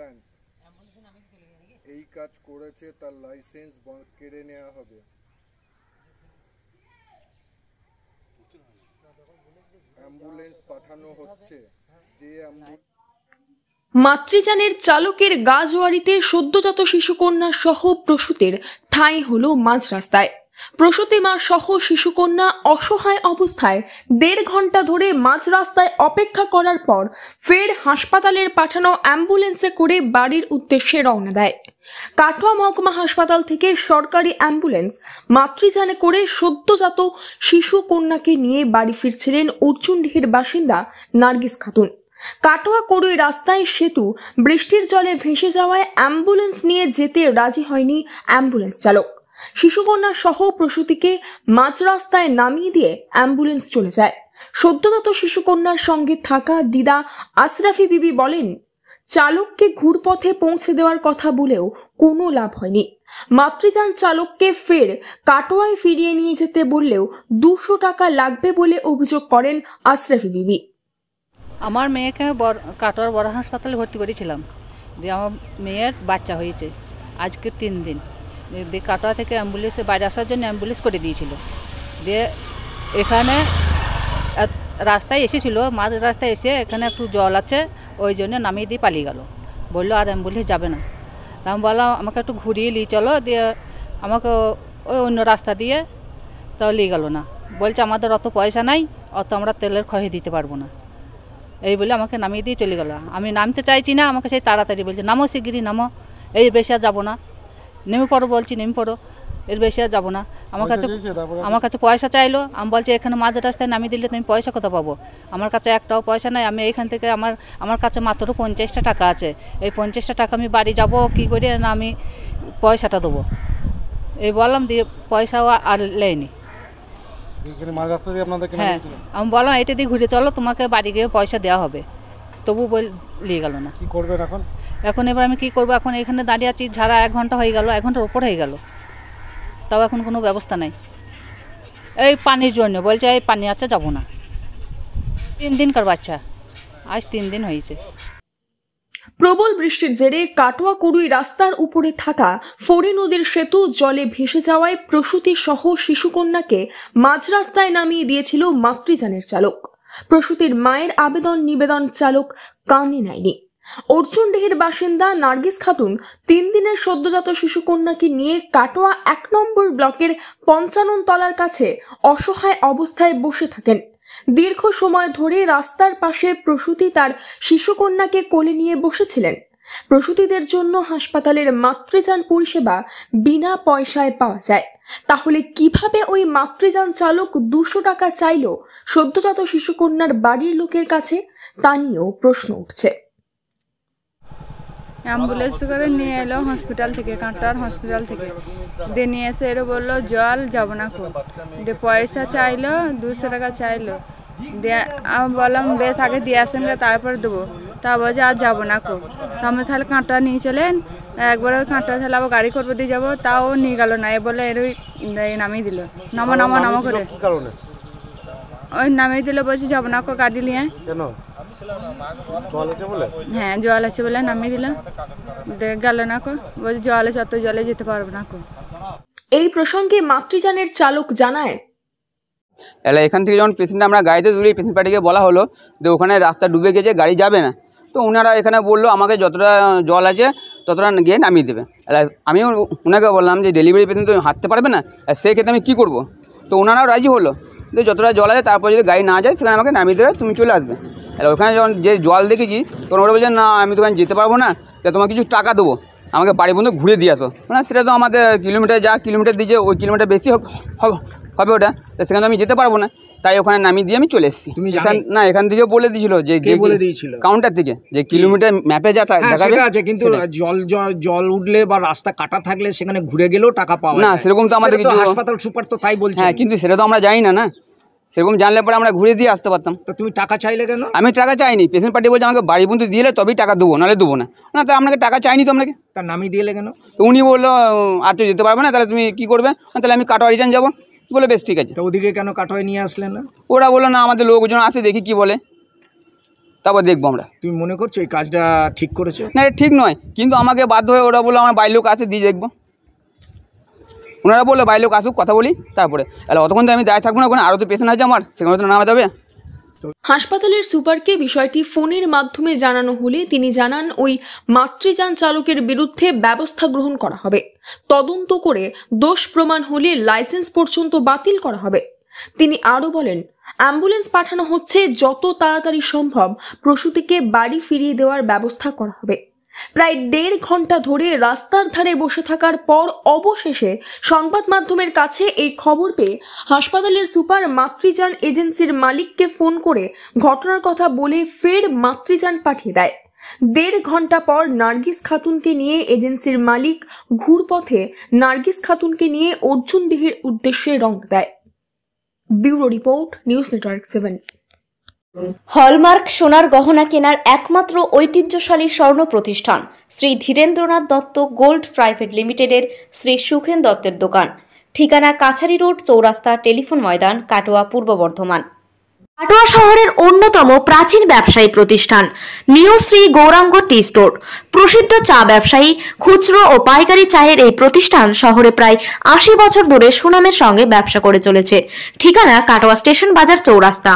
ambulance এই কাজ করেছে তার লাইসেন্স কেড়ে নেওয়া হবে অ্যাম্বুলেন্স পাঠানো হচ্ছে যে মাতৃযানের চালকের গাজওয়ারিতে সদ্যজাত শিশুকন্যা সহ প্রসূতের ঠাঁই হল মাঝ রাস্তায় প্রসূতি মা সহ শিশুকন্যা অসহায় অবস্থায় দেড় ঘন্টা ধরে মাঝ রাস্তায় অপেক্ষা করার পর ফের হাসপাতালের পাঠানো অ্যাম্বুলেন্সে করে বাড়ির উদ্দেশ্যে রওনা দেয় কাটোয়া মহকুমা হাসপাতাল থেকে সরকারি অ্যাম্বুলেন্স মাতৃযানে করে সদ্যজাত শিশু কন্যাকে নিয়ে বাড়ি ফিরছিলেন অর্জুনডিহির বাসিন্দা নার্গিস খাতুন কাটোয়া করুই রাস্তায় সেতু বৃষ্টির জলে ভেসে যাওয়ায় অ্যাম্বুলেন্স নিয়ে যেতে রাজি হয়নি অ্যাম্বুলেন্স চালক শিশুকন্যা সহ প্রসূতিকে মাঝ রাস্তায় নামিয়ে দিয়ে অ্যাম্বুলেন্স চলে যায় সদ্যগত শিশুকন্যার সঙ্গে থাকা দিদা আশরাফি বিবি বলেন চালককে ঘুরপথে পৌঁছে দেওয়ার কথা বলেও কোনো লাভ হয়নি মাতৃযান চালককে ফের কাটোয়ায় ফিরিয়ে নিয়ে যেতে বললেও দুশো টাকা লাগবে বলে অভিযোগ করেন আশরাফি বিবি আমার মেয়েকে কাটোয়ার বড় হাসপাতালে ভর্তি করেছিলাম যে আমার মেয়ের বাচ্চা হয়েছে আজকে তিন দিন দিয়ে কাটোয়া থেকে অ্যাম্বুলেন্সে বাইরে আসার জন্য অ্যাম্বুলেন্স করে দিয়েছিল দিয়ে এখানে রাস্তায় এসেছিলো মাঝ রাস্তায় এসে এখানে একটু জল আছে ওই জন্য নামিয়ে দিয়ে পালিয়ে গেল বললো আর অ্যাম্বুলেন্স যাবে না আমি বললাম আমাকে একটু ঘুরিয়ে নিয়ে চলো দিয়ে আমাকে ওই অন্য রাস্তা দিয়ে তাও নিয়ে গেলো না বলছে আমাদের অত পয়সা নাই অত আমরা তেলের খয়ে দিতে পারবো না এই বলে আমাকে নামিয়ে দিয়ে চলে গেলো আমি নামতে চাইছি না আমাকে সেই তাড়াতাড়ি বলছে নামো শিগগিরি নামো এই বেশি আর যাবো না নেমে পড়ো বলছি নেমে পড়ো এর বেশি আর যাবো না আমার কাছে আমার কাছে পয়সা চাইলো আমি বলছি এখানে মাঝের রাস্তায় নামিয়ে দিলে তুমি পয়সা কোথা পাবো আমার কাছে একটাও পয়সা নাই আমি এখান থেকে আমার আমার কাছে মাত্র পঞ্চাশটা টাকা আছে এই পঞ্চাশটা টাকা আমি বাড়ি যাব কি করি না আমি পয়সাটা দেবো এই বললাম দিয়ে পয়সাও আর লেনি হ্যাঁ আমি বললাম এটা দিয়ে ঘুরে চলো তোমাকে বাড়ি গিয়ে পয়সা দেওয়া হবে তবু বই নিয়ে গেল না কি করবে এখন এখন এবার আমি কি করব এখন এখানে দাঁড়িয়ে আছি ঝাড়া এক ঘন্টা হয়ে গেল এক ঘন্টার ওপর হয়ে গেল তাও এখন কোনো ব্যবস্থা নাই এই পানির জন্য বলছে এই পানি আছে যাব না তিন দিনকার বাচ্চা আজ তিন দিন হয়েছে প্রবল বৃষ্টির জেরে কাটোয়া কুড়ুই রাস্তার উপরে থাকা ফড়ি নদীর সেতু জলে ভেসে যাওয়ায় প্রসূতি সহ শিশুকন্যাকে মাঝ রাস্তায় নামিয়ে দিয়েছিল মাতৃযানের চালক প্রসূতির মায়ের আবেদন নিবেদন চালক কানে নেয়নি অর্জুনডিহির বাসিন্দা নার্গিস খাতুন তিন দিনের সদ্যজাত শিশুকন্যাকে নিয়ে কাটোয়া এক নম্বর ব্লকের পঞ্চানন তলার কাছে অসহায় অবস্থায় বসে থাকেন দীর্ঘ সময় ধরে রাস্তার পাশে প্রসূতি তার শিশুকন্যাকে কোলে নিয়ে বসেছিলেন প্রসূতিদের জন্য হাসপাতালের মাতৃযান পরিষেবা বিনা পয়সায় পাওয়া যায় তাহলে কিভাবে ওই মাতৃযান চালক দুশো টাকা চাইল সদ্যজাত শিশুকন্যার বাড়ির লোকের কাছে তা নিয়েও প্রশ্ন উঠছে অ্যাম্বুলেন্স করে নিয়ে এলো হসপিটাল থেকে কাঁটার হসপিটাল থেকে দিয়ে নিয়ে এসে এরও বললো জল যাবো না খুব দিয়ে পয়সা চাইলো দুশো টাকা চাইলো দিয়ে আমি বললাম বেশ আগে দিয়ে আসেন তারপর দেবো বলে যে আর যাবো না কো তাহলে তাহলে কাঁটা নিয়ে চলেন একবার কাঁটা তাহলে আবার গাড়ি করবো দিয়ে যাবো তাও নিয়ে গেল না এ বলে এর ওই নামিয়ে দিল নামো নামো নামো করে ওই নামিয়ে দিল বলছি যাবো না কো গাড়ি নিয়ে হ্যাঁ জল আছে বলে নামিয়ে দিল গেল না কো বলছি জল আছে অত জলে যেতে পারবো না কো এই প্রসঙ্গে মাতৃযানের চালক জানায় এখান থেকে যখন পেশেন্ট আমরা গাড়িতে তুলি পেশেন্ট পার্টিকে বলা হলো যে ওখানে রাস্তা ডুবে গেছে গাড়ি যাবে না তো ওনারা এখানে বললো আমাকে যতটা জল আছে ততটা গিয়ে নামিয়ে দেবে আমি ওনাকে বললাম যে ডেলিভারি পেতে তো হাঁটতে পারবে না সেক্ষেত্রে আমি কী করব তো ওনারাও রাজি হলো যে যতটা জল আছে তারপর যদি গাড়ি না যায় সেখানে আমাকে নামিয়ে দেবে তুমি চলে আসবে আর ওখানে যখন যে জল দেখেছি তখন ওরা বলছে না আমি তো যেতে পারবো না তা তোমার কিছু টাকা দেবো আমাকে বাড়ি পর্যন্ত ঘুরে দিয়ে আসো মানে সেটা তো আমাদের কিলোমিটার যা কিলোমিটার দিয়েছে ওই কিলোমিটার বেশি হবে ওটা তো সেখানে আমি যেতে পারবো না তাই ওখানে নামিয়ে দিয়ে আমি চলে এসেছি তুমি না এখান থেকে বলে দিয়েছিল যে বলে দিয়েছিল কাউন্টার থেকে যে কিলোমিটার ম্যাপে যা হ্যাঁ, আছে কিন্তু জল জল উঠলে বা রাস্তা কাটা থাকলে সেখানে ঘুরে গেলেও টাকা পাওয়া না সেরকম তো আমাদের কিছু হাসপাতাল সুপার তো তাই বলছে হ্যাঁ কিন্তু সেটা তো আমরা জানি না না সেরকম জানলে পরে আমরা ঘুরে দিয়ে আসতে পারতাম তো তুমি টাকা চাইলে কেন আমি টাকা চাইনি পেশেন্ট পার্টি বলছে আমাকে বাড়ি বন্ধু দিলে তবেই টাকা দেবো নাহলে দেবো না না তা আপনাকে টাকা চাইনি তো আপনাকে তার নামই দিলে কেন তো উনি বললো আর তো যেতে পারবে না তাহলে তুমি কি করবে তাহলে আমি কাটোয়া রিটার্ন যাবো বলে বেশ ঠিক আছে তো ওদিকে কেন কাটোয় নিয়ে আসলে না ওরা বললো না আমাদের লোকজন আসে দেখি কি বলে তারপর দেখবো আমরা তুমি মনে করছো এই কাজটা ঠিক করেছো না এটা ঠিক নয় কিন্তু আমাকে বাধ্য হয়ে ওরা বললো আমার বাইর লোক আছে দিয়ে দেখবো ওনারা বললো বাইর লোক আসুক কথা বলি তারপরে তাহলে অতক্ষণ তো আমি দায় থাকবো না ওখানে আরও তো পেশেন্ট আছে আমার সেখানে তো নামা যাবে হাসপাতালের সুপারকে বিষয়টি ফোনের মাধ্যমে জানানো হলে তিনি জানান ওই মাতৃযান চালকের বিরুদ্ধে ব্যবস্থা গ্রহণ করা হবে তদন্ত করে দোষ প্রমাণ হলে লাইসেন্স পর্যন্ত বাতিল করা হবে তিনি আরও বলেন অ্যাম্বুলেন্স পাঠানো হচ্ছে যত তাড়াতাড়ি সম্ভব প্রসূতিকে বাড়ি ফিরিয়ে দেওয়ার ব্যবস্থা করা হবে প্রায় দেড় ঘন্টা ধরে রাস্তার ধারে বসে থাকার পর অবশেষে সংবাদ মাধ্যমের কাছে এই খবর পেয়ে হাসপাতালের সুপার মাতৃযান এজেন্সির মালিককে ফোন করে ঘটনার কথা বলে ফের মাতৃযান পাঠিয়ে দেয় দেড় ঘন্টা পর নার্গিস খাতুনকে নিয়ে এজেন্সির মালিক ঘুরপথে নার্গিস খাতুনকে নিয়ে অর্জুন দেহের উদ্দেশ্যে রং দেয় bureau report news network seven hallmark সোনার গহনা কেনার একমাত্র ঐতিহ্যশালী স্বর্ণ প্রতিষ্ঠান শ্রী ধীরেন্দ্রনাথ দত্ত গোল্ড প্রাইভেট লিমিটেডের শ্রী সুখেন দত্তের দোকান ঠিকানা কাছারি রোড চৌরাস্তা টেলিফোন ময়দান কাটোয়া পূর্ব বর্ধমান কাটোয়া শহরের অন্যতম প্রাচীন ব্যবসায়ী প্রতিষ্ঠান new Shri Gouranga tea store প্রসিদ্ধ চা ব্যবসায়ী খুচরো ও পাইকারি চায়ের এই প্রতিষ্ঠান শহরে প্রায় আশি বছর ধরে সুনামের সঙ্গে ব্যবসা করে চলেছে ঠিকানা কাটোয়া স্টেশন বাজার চৌরাস্তা